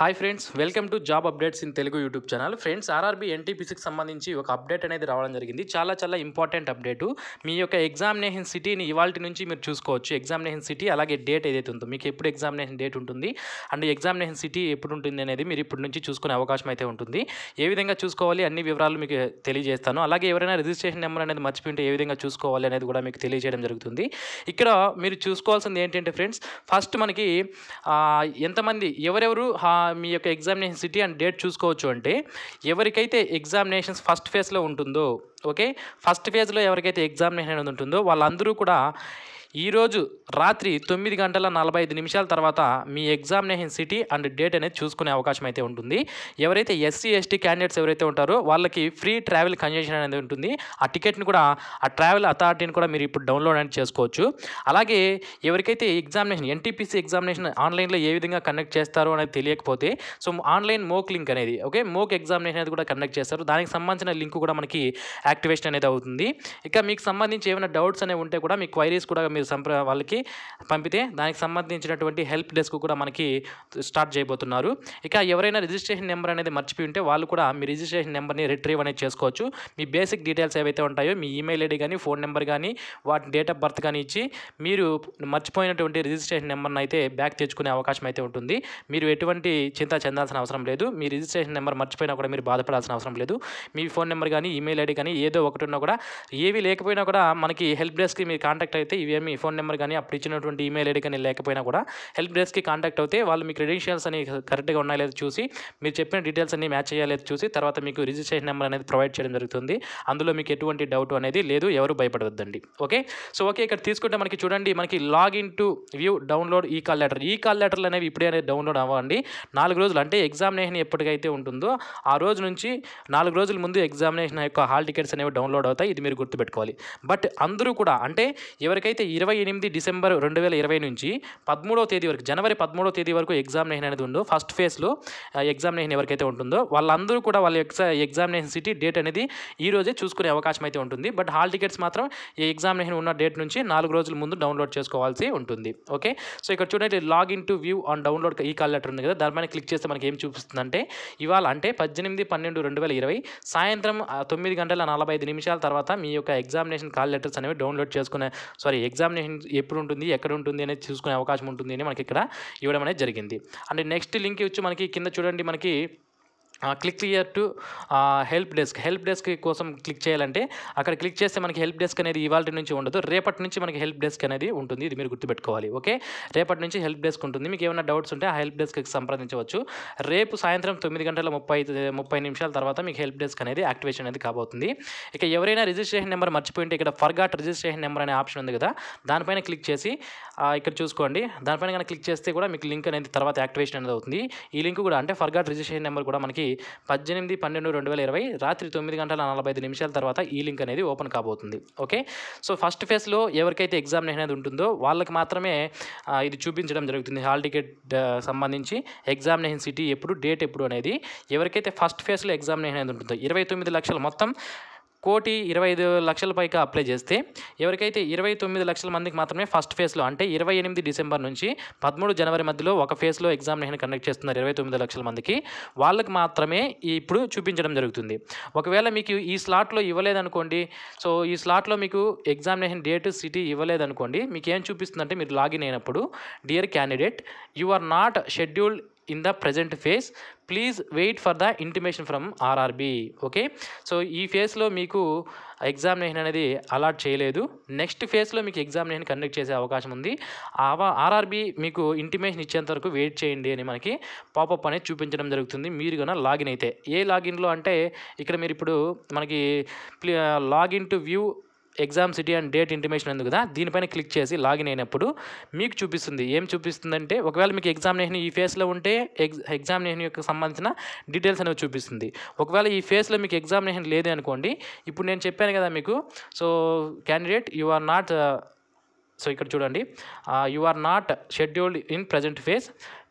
hi friends welcome to job updates in Telugu YouTube channel friends RRB ఎన్టీపీసీకి సంబంధించి ఒక update అనేది రావడం జరిగింది చాలా చాలా ఇంపార్టెంట్ అప్డేట్ మీ యొక్క ఎగ్జామినేషన్ సిటీని ఇవాళ నుంచి మీరు చూసుకోవచ్చు ఎగ్జామినేషన్ సిటీ అలాగే డేట్ ఏదైతే ఉందో మీకు ఎప్పుడు ఎగ్జామినేషన్ డేట్ ఉంటుంది అండ్ ఎగ్జామినేషన్ సిటీ ఎప్పుడు ఉంటుంది అనేది మీరు ఇప్పటి నుంచి చూసుకునే అవకాశం అయితే ఉంటుంది ఏ విధంగా చూసుకోవాలి అన్ని వివరాలు మీకు తెలియజేస్తాను అలాగే ఎవరైనా రిజిస్ట్రేషన్ నెంబర్ అనేది మర్చిపోయింటే ఏ విధంగా చూసుకోవాలి అనేది కూడా మీకు తెలియజేయడం జరుగుతుంది ఇక్కడ మీరు చూసుకోవాల్సింది ఏంటంటే ఫ్రెండ్స్ ఫస్ట్ మనకి ఎంతమంది ఎవరెవరు మీ యొక్క ఎగ్జామినేషన్ సిటీ అండ్ డేట్ చూసుకోవచ్చు అంటే ఎవరికైతే ఎగ్జామినేషన్స్ ఫస్ట్ ఫేజ్లో ఉంటుందో ఓకే ఫస్ట్ ఫేజ్లో ఎవరికైతే ఎగ్జామినేషన్ అనేది ఉంటుందో వాళ్ళందరూ కూడా ఈరోజు రాత్రి తొమ్మిది గంటల నలభై ఐదు నిమిషాల తర్వాత మీ ఎగ్జామినేషన్ సిటీ అండ్ డేట్ అనేది చూసుకునే అవకాశం అయితే ఉంటుంది ఎవరైతే ఎస్సీ ఎస్టీ క్యాండిడేట్స్ ఎవరైతే ఉంటారో వాళ్ళకి ఫ్రీ ట్రావెల్ కన్జెషన్ అనేది ఉంటుంది ఆ టికెట్ని కూడా ఆ ట్రావెల్ అథారిటీని కూడా మీరు ఇప్పుడు డౌన్లోడ్ అనేది చేసుకోవచ్చు అలాగే ఎవరికైతే ఎగ్జామినేషన్ ఎన్టీపీసీ ఎగ్జామినేషన్ ఆన్లైన్లో ఏ విధంగా కండక్ట్ చేస్తారో అనేది తెలియకపోతే సో ఆన్లైన్ మోక్ లింక్ అనేది ఓకే మోక్ ఎగ్జామినేషన్ అనేది కూడా కండక్ట్ చేస్తారు దానికి సంబంధించిన లింక్ కూడా మనకి యాక్టివేషన్ అనేది అవుతుంది ఇక మీకు సంబంధించి ఏమైనా డౌట్స్ అనేవి ఉంటే కూడా మీ క్వైరీస్ కూడా మీరు మీరు సంప్ర వాళ్ళకి పంపితే దానికి సంబంధించినటువంటి హెల్ప్ డెస్క్ కూడా మనకి స్టార్ట్ చేయబోతున్నారు ఇక ఎవరైనా రిజిస్ట్రేషన్ నెంబర్ అనేది మర్చిపోయి ఉంటే వాళ్ళు కూడా మీ రిజిస్ట్రేషన్ నెంబర్ని రిట్రీవ్ అనేది చేసుకోవచ్చు మీ బేసిక్ డీటెయిల్స్ ఏవైతే ఉంటాయో మీ ఈమెయిల్ ఐడి కానీ ఫోన్ నెంబర్ కానీ వాటి డేట్ ఆఫ్ బర్త్ కానీ ఇచ్చి మీరు మర్చిపోయినటువంటి రిజిస్ట్రేషన్ నెంబర్ని అయితే బ్యాక్ తెచ్చుకునే అవకాశం అయితే ఉంటుంది మీరు ఎటువంటి చింత చెందాల్సిన అవసరం లేదు మీ రిజిస్ట్రేషన్ నెంబర్ మర్చిపోయినా కూడా మీరు బాధపడాల్సిన అవసరం లేదు మీ ఫోన్ నెంబర్ కానీ ఈమెయిల్ ఐడి కానీ ఏదో ఒకటి ఉన్నా కూడా ఏవి లేకపోయినా కూడా మనకి హెల్ప్ డెస్క్కి మీరు కాంటాక్ట్ అయితే ఇవేమి మీ ఫోన్ నెంబర్ కానీ అప్పుడు ఇచ్చినటువంటి ఈమెయిల్ ఐడి కానీ లేకపోయినా కూడా హెల్ప్ డెస్క్కి కాంటాక్ట్ అయితే వాళ్ళు మీ క్రెడెన్షియల్స్ అనేవి కరెక్ట్గా ఉన్నాయో లేదో చూసి మీరు చెప్పిన డీటెయిల్స్ అన్ని మ్యాచ్ చేయలేదు చూసి తర్వాత మీకు రిజిస్ట్రేషన్ నెంబర్ అనేది ప్రొవైడ్ చేయడం జరుగుతుంది అందులో మీకు ఎటువంటి డౌట్ అనేది లేదు ఎవరు భయపడవద్దండి ఓకే సో ఓకే ఇక్కడ తీసుకుంటే మనకి చూడండి మనకి లాగిన్ టు వ్యూ డౌన్లోడ్ ఈ కాల్ లెటర్ ఈ కాల్ లెటర్లు అనేవి ఇప్పుడే అనేది డౌన్లోడ్ అవ్వండి నాలుగు రోజులు అంటే ఎగ్జామినేషన్ ఎప్పటికైతే ఉంటుందో ఆ రోజు నుంచి నాలుగు రోజుల ముందు ఎగ్జామినేషన్ యొక్క హాల్ టికెట్స్ అనేవి డౌన్లోడ్ అవుతాయి ఇది మీరు గుర్తుపెట్టుకోవాలి బట్ అందరూ కూడా అంటే ఎవరికైతే ఈ ఇరవై ఎనిమిది డిసెంబర్ రెండు వేల ఇరవై నుంచి పదమూడవ తేదీ వరకు జనవరి పదమూడవ తేదీ వరకు ఎగ్జామినేషన్ అనేది ఉండదు ఫస్ట్ ఫేజ్లో ఎగ్జామినేషన్ ఎవరికైతే ఉంటుందో వాళ్ళందరూ కూడా వాళ్ళ ఎగ్జా ఎగ్జామినేషన్ సిటీ డేట్ అనేది ఈ రోజే చూసుకునే అవకాశం అయితే ఉంటుంది బట్ హాల్ టికెట్స్ మాత్రం ఈ ఎగ్జామినేషన్ ఉన్న డేట్ నుంచి నాలుగు రోజుల ముందు డౌన్లోడ్ చేసుకోవాల్సి ఉంటుంది ఓకే సో ఇక్కడ చూడండి login to view and download ఈ కాల్ లెటర్ ఉంది కదా దానిపైన క్లిక్ చేస్తే మనకి ఏం చూపిస్తుందంటే ఇవాళ అంటే పద్దెనిమిది పన్నెండు రెండు వేల ఇరవై సాయంత్రం తొమ్మిది గంటల నలభై ఐదు నిమిషాల తర్వాత మీ యొక్క ఎగ్జామినేషన్ కాల్ లెటర్స్ అనేవి డౌన్లోడ్ చేసుకునే సారీ ఎగ్జామ్ ఎగ్జామినేషన్ ఎప్పుడు ఉంటుంది ఎక్కడ ఉంటుంది అనేది చూసుకునే అవకాశం ఉంటుంది అని మనకి ఇక్కడ ఇవ్వడం అనేది జరిగింది అండ్ నెక్స్ట్ లింక్ వచ్చి మనకి కింద చూడండి మనకి click clear to help desk help desk కోసం క్లిక్ చేయాలంటే అక్కడ క్లిక్ చేస్తే మనకి హెల్ప్ డెస్క్ అనేది ఇవాళ నుంచి ఉండదు రేపటి నుంచి మనకి హెల్ప్ డెస్క్ అనేది ఉంటుంది ఇది మీరు గుర్తుపెట్టుకోవాలి ఓకే రేపటి నుంచి హెల్ప్ డెస్క్ ఉంటుంది మీకు ఏమైనా డౌట్స్ ఉంటే ఆ హెల్ప్ డెస్క్ సంప్రదించవచ్చు రేపు సాయంత్రం తొమ్మిది గంటల ముప్పై ముప్పై నిమిషాల తర్వాత మీకు హెల్ప్ డెస్క్ అనేది యాక్టివేషన్ అనేది కాబోతుంది ఇక ఎవరైనా రిజిస్ట్రేషన్ నెంబర్ మర్చిపోయింటే ఇక్కడ ఫర్గాట్ రిజిస్ట్రేషన్ నెంబర్ అనే ఆప్షన్ ఉంది కదా దానిపైన క్లిక్ చేసి ఇక్కడ చూసుకోండి దానిపైన కనుక క్లిక్ చేస్తే కూడా మీకు లింక్ అనేది తర్వాత యాక్టివేషన్ అనేది అవుతుంది ఈ లింక్ కూడా అంటే ఫర్గాట్ రిజిస్ట్రేషన్ నెంబర్ కూడా మనకి పద్దెనిమిది పన్నెండు రెండు వేల ఇరవై రాత్రి తొమ్మిది గంటల నలభై ఐదు నిమిషాల తర్వాత ఈ లింక్ అనేది ఓపెన్ కాబోతుంది ఓకే సో ఫస్ట్ ఫేజ్లో ఎవరికైతే ఎగ్జామినేషన్ అనేది ఉంటుందో వాళ్ళకి మాత్రమే ఇది చూపించడం జరుగుతుంది హాల్ టికెట్ సంబంధించి ఎగ్జామినేషన్ సిటీ ఎప్పుడు డేట్ ఎప్పుడు అనేది ఎవరికైతే ఫస్ట్ ఫేజ్లో ఎగ్జామినేషన్ అనేది ఉంటుందో ఇరవై తొమ్మిది లక్షలు మొత్తం కోటి ఇరవై ఐదు లక్షల పైగా అప్లై చేస్తే ఎవరికైతే ఇరవై తొమ్మిది లక్షల మందికి మాత్రమే ఫస్ట్ ఫేజ్లో అంటే ఇరవై ఎనిమిది డిసెంబర్ నుంచి పదమూడు జనవరి మధ్యలో ఒక ఫేజ్లో ఎగ్జామినేషన్ కండక్ట్ చేస్తున్నారు ఇరవై తొమ్మిది లక్షల మందికి వాళ్ళకి మాత్రమే ఇప్పుడు చూపించడం జరుగుతుంది ఒకవేళ మీకు ఈ స్లాట్లో ఇవ్వలేదనుకోండి సో ఈ స్లాట్లో మీకు ఎగ్జామినేషన్ డేట్ సిటీ ఇవ్వలేదనుకోండి మీకు ఏం చూపిస్తుందంటే మీరు లాగిన్ అయినప్పుడు dear candidate you are not scheduled in the present phase please wait for the intimation from RRB okay so ఈ ఫేజ్లో మీకు ఎగ్జామినేషన్ అనేది అలాట్ చేయలేదు నెక్స్ట్ ఫేజ్లో మీకు ఎగ్జామినేషన్ కండక్ట్ చేసే అవకాశం ఉంది ఆర్ఆర్బి మీకు ఇంటిమేషన్ ఇచ్చేంత వరకు వెయిట్ చేయండి అని మనకి పాపప్ అనేది చూపించడం జరుగుతుంది మీరు కన్నా లాగిన్ అయితే ఏ లాగిన్లో అంటే ఇక్కడ మీరు ఇప్పుడు మనకి login to view exam city and date intimation ఉంది కదా దీనిపైన క్లిక్ చేసి లాగిన్ అయినప్పుడు మీకు చూపిస్తుంది ఏం చూపిస్తుంది అంటే ఒకవేళ మీకు ఎగ్జామినేషన్ ఈ ఫేస్లో ఉంటే ఎగ్జ్ ఎగ్జామినేషన్ యొక్క సంబంధించిన డీటెయిల్స్ అనేవి చూపిస్తుంది ఒకవేళ ఈ ఫేస్లో మీకు ఎగ్జామినేషన్ లేదే అనుకోండి ఇప్పుడు నేను చెప్పాను కదా మీకు so candidate you are not so ఇక్కడ చూడండి you are not scheduled in present phase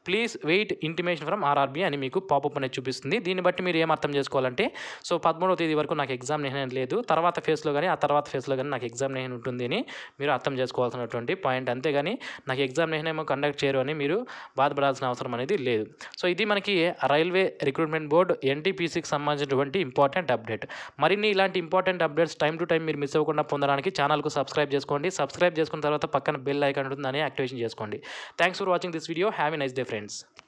please wait intimation from RRB అని మీకు పాపప్ అనేది చూపిస్తుంది దీన్ని బట్టి మీరు ఏం అర్థం చేసుకోవాలంటే సో పదమూడవ తేదీ వరకు నాకు ఎగ్జామ్ ఎగ్జామినేషన్ లేదు తర్వాత ఫేస్లో కానీ ఆ తర్వాత ఫేస్లో కానీ నాకు నేను ఉంటుంది అని మీరు అర్థం చేసుకోవాల్సినటువంటి పాయింట్ అంతేగాని నాకు ఎగ్జామ్ ఏమో కండక్ట్ చేయరు అని మీరు బాధపడాల్సిన అవసరం అనేది లేదు సో ఇది మనకి రైల్వే రిక్రూట్మెంట్ బోర్డు ఎన్టీపీసీకి సంబంధించినటువంటి ఇంపార్టెంట్ అప్డేట్ మరిన్ని ఇలాంటి important updates time to time మీరు మిస్ అవ్వకుండా పొందడానికి ఛానల్కు సబ్స్క్రైబ్ చేసుకోండి సబ్స్క్రైబ్ చేసుకున్న తర్వాత పక్కన బెల్ ఐకాన్ ఉంటుంది దాన్ని యాక్టివేషన్ చేసుకోండి thanks for watching this video have a nice day friends